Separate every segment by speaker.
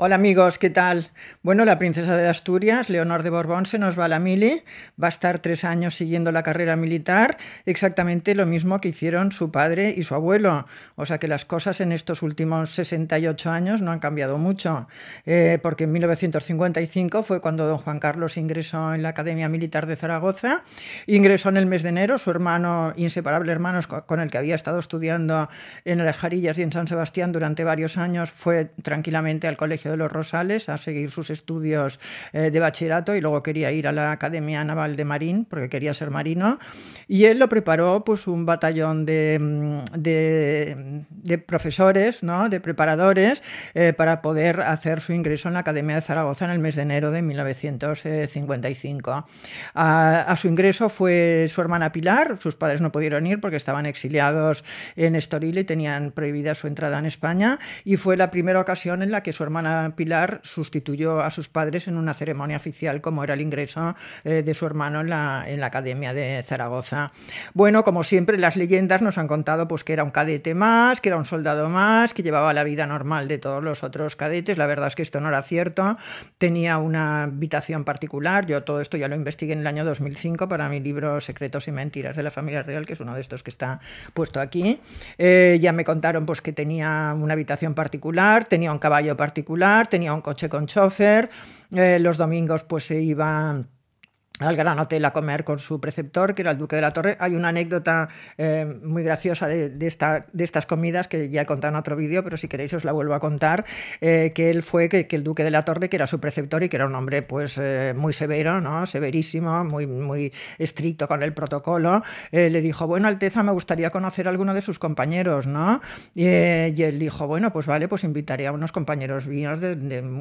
Speaker 1: Hola amigos, ¿qué tal? Bueno, la princesa de Asturias, Leonor de Borbón, se nos va a la mili, va a estar tres años siguiendo la carrera militar, exactamente lo mismo que hicieron su padre y su abuelo, o sea que las cosas en estos últimos 68 años no han cambiado mucho, eh, porque en 1955 fue cuando don Juan Carlos ingresó en la Academia Militar de Zaragoza, ingresó en el mes de enero, su hermano, inseparable hermano con el que había estado estudiando en las Jarillas y en San Sebastián durante varios años, fue tranquilamente al colegio de los Rosales a seguir sus estudios eh, de bachillerato y luego quería ir a la Academia Naval de Marín porque quería ser marino. Y él lo preparó pues un batallón de, mm, profesores, ¿no? de preparadores, eh, para poder hacer su ingreso en la Academia de Zaragoza en el mes de enero de 1955. a su ingreso fue su hermana Pilar, sus padres no pudieron ir porque estaban exiliados en Estoril y tenían prohibida su entrada en España, y fue la primera ocasión en la que su hermana Pilar sustituyó a sus padres en una ceremonia oficial como era el ingreso eh, de su hermano en la, en la Academia de Zaragoza. Bueno, como siempre, las leyendas nos han contado pues, que era un cadete más, que era un soldado más, que llevaba la vida normal de todos los otros cadetes. La verdad es que esto no era cierto. Tenía una habitación particular. Yo todo esto ya lo investigué en el año 2005 para mi libro Secretos y Mentiras de la Familia Real, que es uno de estos que está puesto aquí. Eh, ya me contaron pues, que tenía una habitación particular, tenía un caballo particular tenía un coche con chofer, eh, los domingos pues se iban al Gran Hotel a comer con su preceptor, que era el duque de la Torre. Hay una anécdota eh, muy graciosa de, estas comidas que ya he contado en otro vídeo, pero si queréis os la vuelvo a contar, eh, que él fue, que, el duque de la Torre, que era su preceptor y que era un hombre pues eh, muy severo, ¿no? severísimo, muy, muy estricto con el protocolo, le dijo, bueno, Alteza, me gustaría conocer a alguno de sus compañeros, ¿no? Y, él dijo, bueno, pues vale, pues invitaré a unos compañeros míos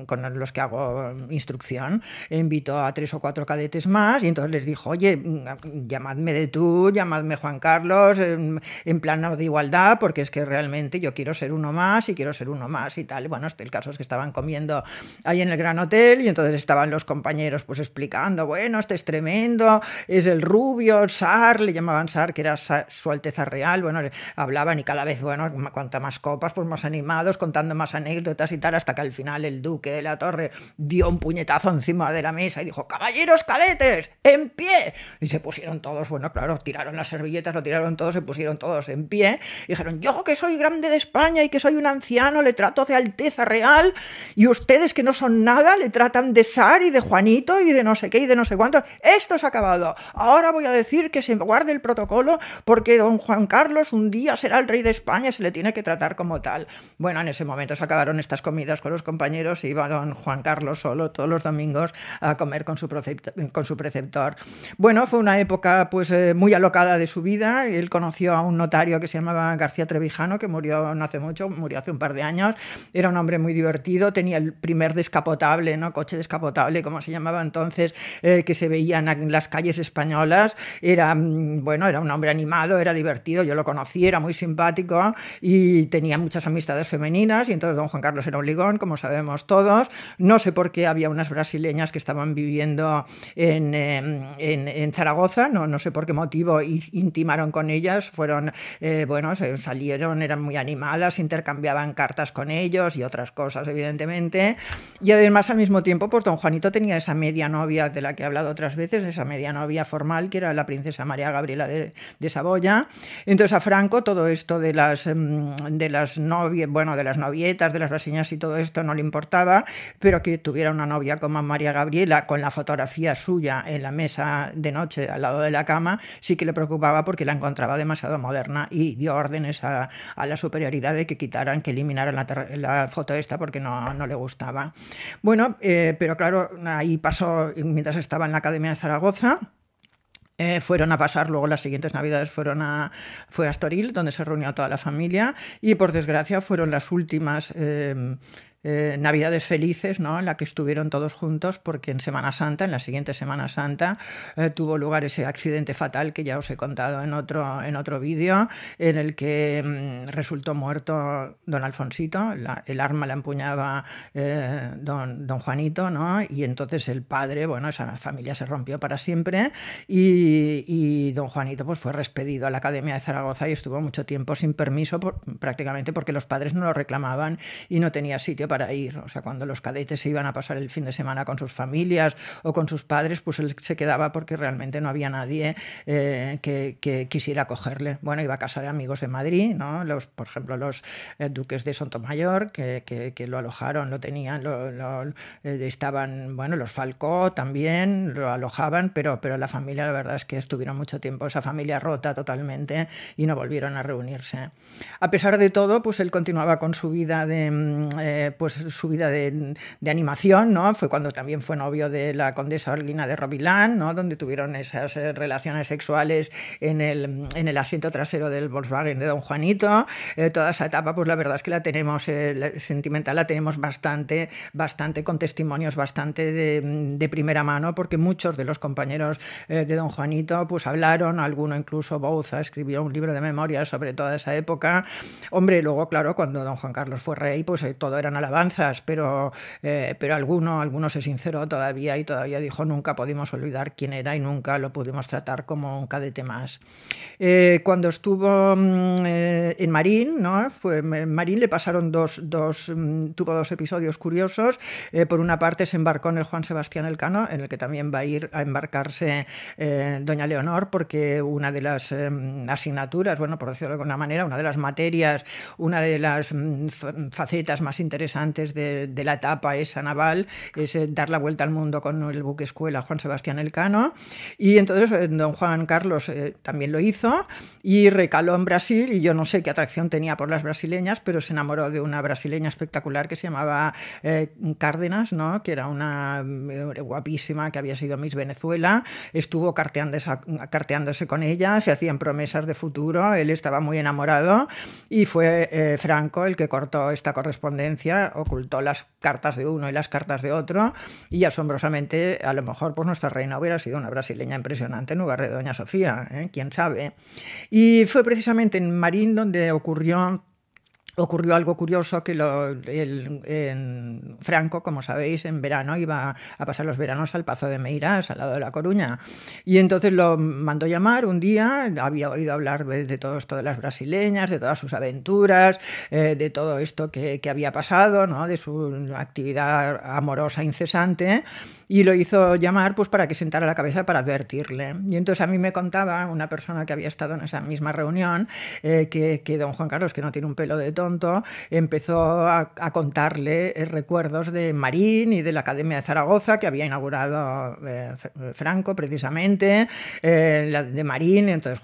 Speaker 1: con los que hago instrucción, e invito a tres o cuatro cadetes más, y entonces les dijo, oye, mm, llamadme de tú, llamadme Juan Carlos em, en, plano de igualdad porque es que realmente yo quiero ser uno más y quiero ser uno más y tal. Y bueno, este, el caso es que estaban comiendo ahí en el Gran Hotel y entonces estaban los compañeros pues explicando, bueno, este es tremendo, es el rubio, Sar, le llamaban Sar, que era su Alteza Real, bueno, hablaban y cada vez, bueno, cuanta más copas, pues más animados, contando más anécdotas y tal, hasta que al final el duque de la torre dio un puñetazo encima de la mesa y dijo, caballeros, caletes en pie. Y se pusieron todos, bueno, claro, tiraron las servilletas, lo tiraron todos, se pusieron todos en pie. dijeron, yo que soy grande de España y que soy un anciano, le trato de alteza real. Y ustedes que no son nada, le tratan de Sar y de Juanito y de no sé qué y de no sé cuántos. Esto se ha acabado. Ahora voy a decir que se guarde el protocolo porque don Juan Carlos un día será el rey de España y se le tiene que tratar como tal. Bueno, en ese momento se acabaron estas comidas con los compañeros y iba don Juan Carlos solo todos los domingos a comer con su, con su receptor. Bueno, fue una época pues eh, muy alocada de su vida. Él conoció a un notario que se llamaba García Trevijano, que murió no hace mucho, murió hace un par de años. Era un hombre muy divertido, tenía el primer descapotable, ¿no? Coche descapotable, como se llamaba entonces, eh, que se veían en las calles españolas. Era, mm, bueno, era un hombre animado, era divertido, yo lo conocí, era muy simpático y tenía muchas amistades femeninas. Y entonces don Juan Carlos era un ligón, como sabemos todos. No sé por qué había unas brasileñas que estaban viviendo en en, Zaragoza, no, no sé por qué motivo, intimaron con ellas, fueron, eh, bueno, salieron, eran muy animadas, intercambiaban cartas con ellos y otras cosas, evidentemente. Y además, al mismo tiempo, pues don Juanito tenía esa media novia de la que he hablado otras veces, esa media novia formal, que era la princesa María Gabriela de, Saboya. Entonces, a Franco, todo esto de las, mm, de las novias, bueno, de las novietas, de las brasileñas y todo esto no le importaba, pero que tuviera una novia como María Gabriela, con la fotografía suya en la mesa de noche al lado de la cama, sí que le preocupaba porque la encontraba demasiado moderna y dio órdenes a, a la superioridad de que quitaran, que eliminaran la, foto esta porque no, no le gustaba. Bueno, eh, pero claro, ahí pasó, mientras estaba en la Academia de Zaragoza, eh, fueron a pasar luego las siguientes navidades fueron a fue a Astoril donde se reunió toda la familia y por desgracia fueron las últimas eh, eh, Navidades felices, ¿no? En la que estuvieron todos juntos, porque en Semana Santa, en la siguiente Semana Santa, eh, tuvo lugar ese accidente fatal que ya os he contado en otro, en otro vídeo, en el que mm, resultó muerto don Alfonsito, el arma la empuñaba eh, don, Juanito, ¿no? Y entonces el padre, bueno, esa familia se rompió para siempre y, don Juanito pues fue respedido a la Academia de Zaragoza y estuvo mucho tiempo sin permiso, prácticamente porque los padres no lo reclamaban y no tenía sitio para ir. O sea, cuando los cadetes se iban a pasar el fin de semana con sus familias o con sus padres, pues él se quedaba porque realmente no había nadie eh, que, quisiera cogerle. Bueno, iba a casa de amigos de Madrid, ¿no? Los, por ejemplo, los eh, duques de Sotomayor, que, que, lo alojaron, lo tenían, lo, eh, estaban, bueno, los Falcó también lo alojaban, pero, pero la familia, la verdad es que estuvieron mucho tiempo, esa familia rota totalmente y no volvieron a reunirse. A pesar de todo, pues él continuaba con su vida de, mm, pues, su vida de, de, animación, ¿no? Fue cuando también fue novio de la condesa Orlina de Robilán, ¿no? Donde tuvieron esas eh, relaciones sexuales en el, en el asiento trasero del Volkswagen de Don Juanito. Eh, toda esa etapa, pues la verdad es que la tenemos, eh, sentimental la tenemos bastante, bastante con testimonios bastante de, primera mano, porque muchos de los compañeros de Don Juanito, pues hablaron, alguno incluso Bouza escribió un libro de memoria sobre toda esa época. Hombre, luego, claro, cuando Don Juan Carlos fue rey, pues todo eran a avanzas, pero, eh, pero alguno, se sinceró todavía y todavía dijo nunca pudimos olvidar quién era y nunca lo pudimos tratar como un cadete más. Eh, cuando estuvo mm, eh, en Marín, ¿no? Fue, en Marín le pasaron dos, mm, tuvo dos episodios curiosos. por una parte se embarcó en el Juan Sebastián Elcano, en el que también va a ir a embarcarse doña Leonor, porque una de las asignaturas, bueno, por decirlo de alguna manera, una de las materias, una de las mm, facetas más interesantes antes de, la etapa esa naval, es eh, dar la vuelta al mundo con el buque escuela Juan Sebastián Elcano. Y entonces eh, don Juan Carlos eh, también lo hizo y recaló en Brasil y yo no sé qué atracción tenía por las brasileñas, pero se enamoró de una brasileña espectacular que se llamaba Cárdenas, ¿no? que era una guapísima que había sido Miss Venezuela, estuvo carteándose, carteándose con ella, se hacían promesas de futuro, él estaba muy enamorado y fue Franco el que cortó esta correspondencia ocultó las cartas de uno y las cartas de otro, y asombrosamente, a lo mejor, pues nuestra reina hubiera sido una brasileña impresionante en lugar de Doña Sofía, ¿eh? quién sabe. Y fue precisamente en Marín donde ocurrió ocurrió algo curioso que Franco, como sabéis, en verano iba a pasar los veranos al Pazo de Meiras, al lado de La Coruña. Y entonces lo mandó llamar un día, había oído hablar de todos, todas las brasileñas, de todas sus aventuras, eh, de todo esto que, había pasado, de su actividad amorosa incesante, y lo hizo llamar pues, para que sentara la cabeza para advertirle. Y entonces a mí me contaba una persona que había estado en esa misma reunión eh, que, que don Juan Carlos, que no tiene un pelo de todo, empezó a, contarle eh, recuerdos de Marín y de la Academia de Zaragoza que había inaugurado eh, eh, Franco precisamente, la de Marín. Entonces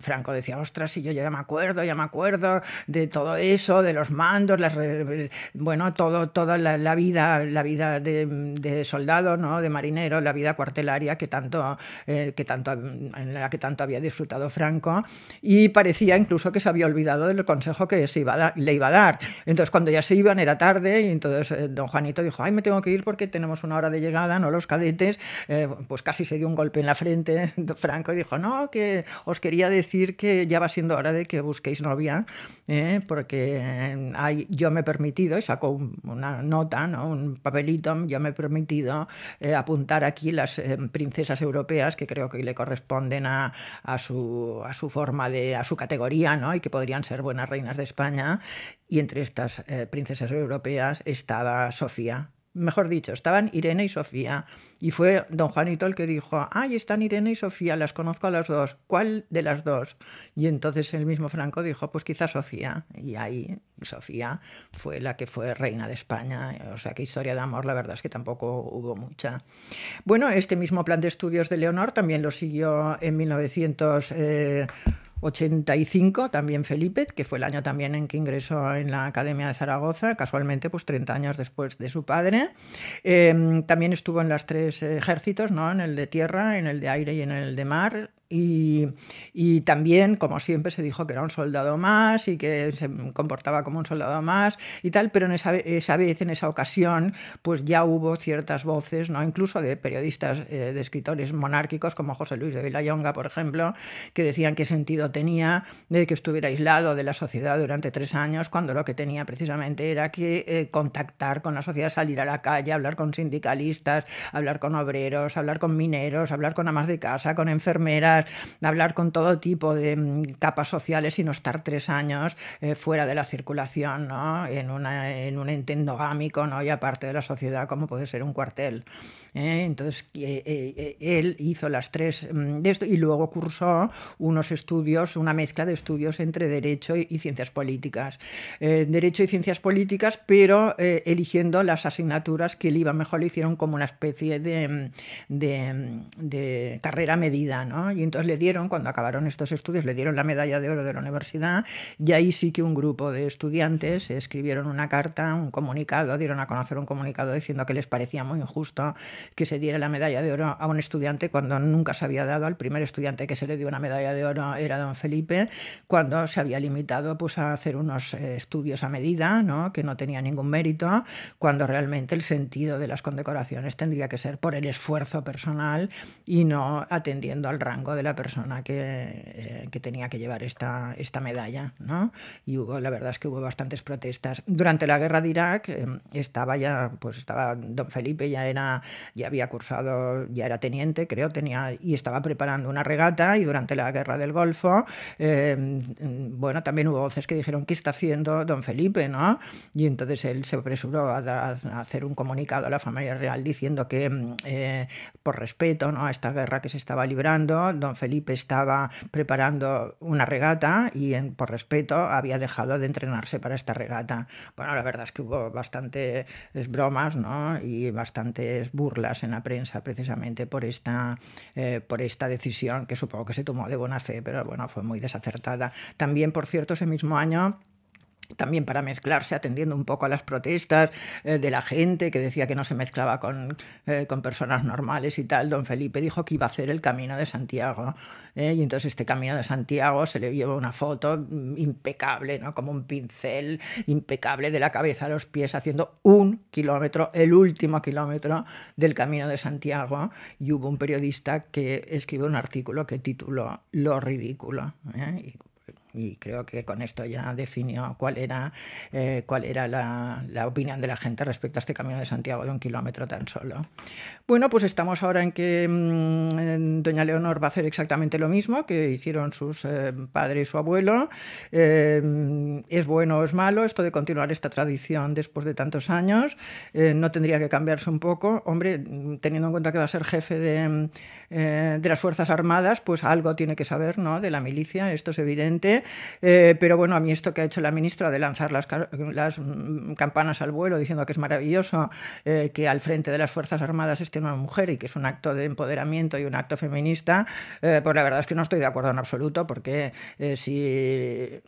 Speaker 1: Franco decía, ostras, si yo ya me acuerdo, ya me acuerdo de todo eso, de los mandos, bueno, todo, toda la, vida, la vida de, soldado, ¿no? de marinero, la vida cuartelaria que tanto, que tanto, en la que tanto había disfrutado Franco y parecía incluso que se había olvidado del consejo que se iba a, dar le iba a dar. Entonces, cuando ya se iban, era tarde, y entonces eh, don Juanito dijo, ay, me tengo que ir porque tenemos una hora de llegada, ¿no? Los cadetes, eh, pues casi se dio un golpe en la frente, Franco, y dijo, no, que os quería decir que ya va siendo hora de que busquéis novia, ¿eh? porque yo me he permitido, y sacó una nota, ¿no? Un papelito, yo me he permitido apuntar aquí las princesas europeas que creo que le corresponden a, a, su, a su forma de, a su categoría, ¿no? Y que podrían ser buenas reinas de España y entre estas eh, princesas europeas estaba Sofía. Mejor dicho, estaban Irene y Sofía. Y fue don Juanito el que dijo, ahí están Irene y Sofía, las conozco a las dos. ¿Cuál de las dos? Y entonces el mismo Franco dijo, pues quizás Sofía. Y ahí Sofía fue la que fue reina de España. O sea, que historia de amor, la verdad es que tampoco hubo mucha. Bueno, este mismo plan de estudios de Leonor también lo siguió en 1900. 85 también Felipe, que fue el año también en que ingresó en la Academia de Zaragoza, casualmente pues 30 años después de su padre. Eh, también estuvo en los tres ejércitos, ¿no? en el de tierra, en el de aire y en el de mar. Y, también, como siempre, se dijo que era un soldado más y que se comportaba como un soldado más y tal, pero en esa, esa vez, en esa ocasión, pues ya hubo ciertas voces, ¿no? incluso de periodistas, eh, de escritores monárquicos como José Luis de Villayonga, por ejemplo, que decían qué sentido tenía de que estuviera aislado de la sociedad durante tres años, cuando lo que tenía precisamente era que eh, contactar con la sociedad, salir a la calle, hablar con sindicalistas, hablar con obreros, hablar con mineros, hablar con amas de casa, con enfermeras, hablar con todo tipo de mm, capas sociales y no estar tres años eh, fuera de la circulación, en, un entendogámico ¿no? y aparte de la sociedad como puede ser un cuartel. ¿eh? Entonces, eh, eh, él hizo las tres mm, de esto y luego cursó unos estudios, una mezcla de estudios entre Derecho y, Ciencias Políticas. derecho y Ciencias Políticas, pero eligiendo las asignaturas que le iban mejor, le hicieron como una especie de, mm, mm, de carrera medida, ¿no? Y entonces le dieron, cuando acabaron estos estudios, le dieron la medalla de oro de la universidad y ahí sí que un grupo de estudiantes escribieron una carta, un comunicado, dieron a conocer un comunicado diciendo que les parecía muy injusto que se diera la medalla de oro a un estudiante cuando nunca se había dado. Al primer estudiante que se le dio una medalla de oro era don Felipe, cuando se había limitado pues, a hacer unos eh, estudios a medida, ¿no? que no tenía ningún mérito, cuando realmente el sentido de las condecoraciones tendría que ser por el esfuerzo personal y no atendiendo al rango de la persona que, eh, que tenía que llevar esta, esta medalla. ¿no? Y hubo, la verdad es que hubo bastantes protestas. Durante la guerra de Irak eh, estaba ya, pues estaba don Felipe, ya era ya había cursado, ya era teniente, creo, tenía y estaba preparando una regata y durante la guerra del Golfo, eh, bueno, también hubo voces que dijeron, ¿qué está haciendo don Felipe? ¿no? Y entonces él se apresuró a, hacer un comunicado a la familia real diciendo que mm, eh, por respeto ¿no? a esta guerra que se estaba librando, don Felipe estaba preparando una regata y por respeto había dejado de entrenarse para esta regata. Bueno, la verdad es que hubo bastantes bromas ¿no? y bastantes burlas en la prensa precisamente por esta, eh, por esta decisión que supongo que se tomó de buena fe, pero bueno, fue muy desacertada. También, por cierto, ese mismo año también para mezclarse, atendiendo un poco a las protestas eh, de la gente que decía que no se mezclaba eh, con, personas normales y tal, don Felipe dijo que iba a hacer el Camino de Santiago. ¿eh? Y entonces este Camino de Santiago se le llevó una foto mm, impecable, ¿no? como un pincel impecable de la cabeza a los pies, haciendo un kilómetro, el último kilómetro del Camino de Santiago. Y hubo un periodista que escribió un artículo que tituló Lo ridículo. Y y creo que con esto ya definió cuál era, eh, cuál era la, opinión de la gente respecto a este Camino de Santiago de un kilómetro tan solo. Bueno, pues estamos ahora en que mm, eh, doña Leonor va a hacer exactamente lo mismo que hicieron sus eh, padres y su abuelo. es bueno o es malo esto de continuar esta tradición después de tantos años. no tendría que cambiarse un poco. Hombre, teniendo en cuenta que va a ser jefe de, de las Fuerzas Armadas, pues algo tiene que saber ¿no? de la milicia, esto es evidente eh, pero bueno, a mí esto que ha hecho la ministra de lanzar las, mm, campanas al vuelo diciendo que es maravilloso eh, que al frente de las Fuerzas Armadas esté una mujer y que es un acto de empoderamiento y un acto feminista, eh, pues la verdad es que no estoy de acuerdo en absoluto porque si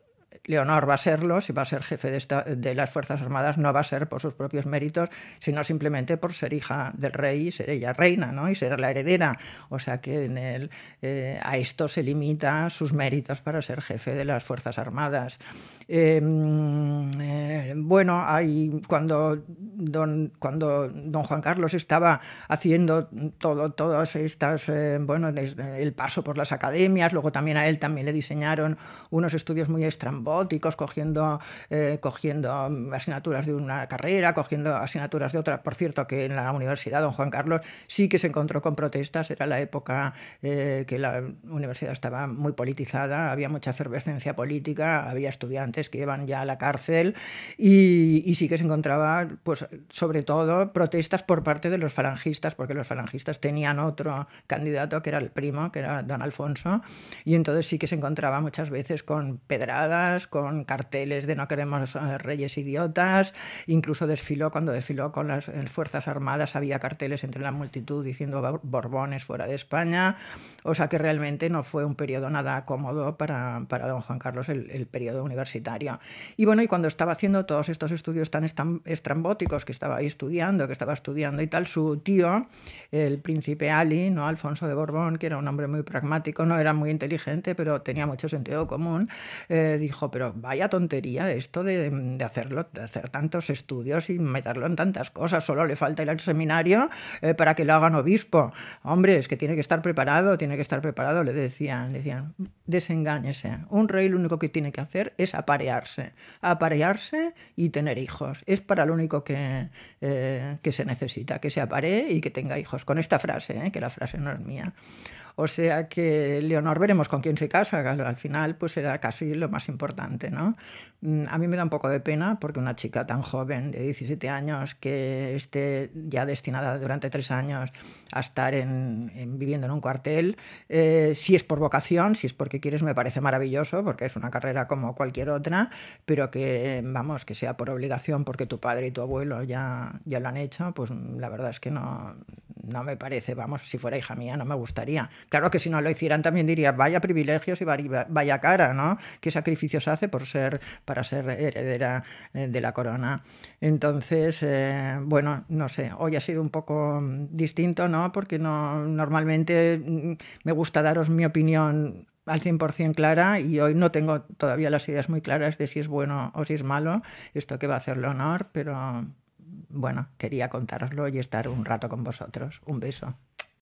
Speaker 1: Leonor va a serlo, si va a ser jefe de, las Fuerzas Armadas, no va a ser por sus propios méritos, sino simplemente por ser hija del rey y ser ella reina, ¿no? Y ser la heredera. O sea que eh, a esto se limita sus méritos para ser jefe de las Fuerzas Armadas. Em, eh, bueno, cuando, don, cuando don Juan Carlos estaba haciendo todo, todas estas, eh, bueno, desde el paso por las academias, luego también a él también le diseñaron unos estudios muy estrambóticos bóticos, cogiendo, eh, cogiendo asignaturas de una carrera, cogiendo asignaturas de otra. Por cierto, que en la universidad don Juan Carlos sí que se encontró con protestas, era la época eh, que la universidad estaba muy politizada, había mucha efervescencia política, había estudiantes que iban ya a la cárcel y, y sí que se encontraba, pues, sobre todo, protestas por parte de los falangistas, porque los falangistas tenían otro candidato que era el primo, que era don Alfonso, y entonces sí que se encontraba muchas veces con pedradas, con carteles de no queremos eh, reyes idiotas, incluso desfiló, cuando desfiló con las Fuerzas Armadas había carteles entre la multitud diciendo Borbones fuera de España, o sea que realmente no fue un periodo nada cómodo para, para don Juan Carlos el, periodo universitario. Y bueno, y cuando estaba haciendo todos estos estudios tan estrambóticos que estaba ahí estudiando, que estaba estudiando y tal, su tío, el príncipe Ali, ¿no? Alfonso de Borbón, que era un hombre muy pragmático, no era muy inteligente, pero tenía mucho sentido común, eh, dijo, pero vaya tontería esto de, hacerlo, de hacer tantos estudios y meterlo en tantas cosas. Solo le falta ir al seminario eh, para que lo hagan obispo. Hombre, es que tiene que estar preparado, tiene que estar preparado, le decían, le decían, desengáñese. Un rey lo único que tiene que hacer es aparearse, aparearse y tener hijos. Es para lo único que, eh, que se necesita, que se aparee y que tenga hijos. Con esta frase, eh, que la frase no es mía. O sea que Leonor veremos con quién se casa, al final pues era casi lo más importante, ¿no? Mm, a mí me da un poco de pena porque una chica tan joven, de 17 años, que esté ya destinada durante tres años a estar viviendo en un cuartel, eh, si es por vocación, si es porque quieres, me parece maravilloso, porque es una carrera como cualquier otra, pero que, vamos, que sea por obligación, porque tu padre y tu abuelo ya, ya lo han hecho, pues la verdad es que no, no me parece, vamos, si fuera hija mía no me gustaría. Claro que si no lo hicieran también diría, vaya privilegios y vaya cara, ¿no? ¿Qué sacrificios hace por ser, para ser heredera eh, de la corona? Entonces, eh, bueno, no sé, hoy ha sido un poco mm, distinto, ¿no? Porque no, normalmente mm, me gusta daros mi opinión al 100% clara y hoy no tengo todavía las ideas muy claras de si es bueno o si es malo esto que va a hacerle honor, pero bueno, quería contaroslo y estar un rato con vosotros. Un beso.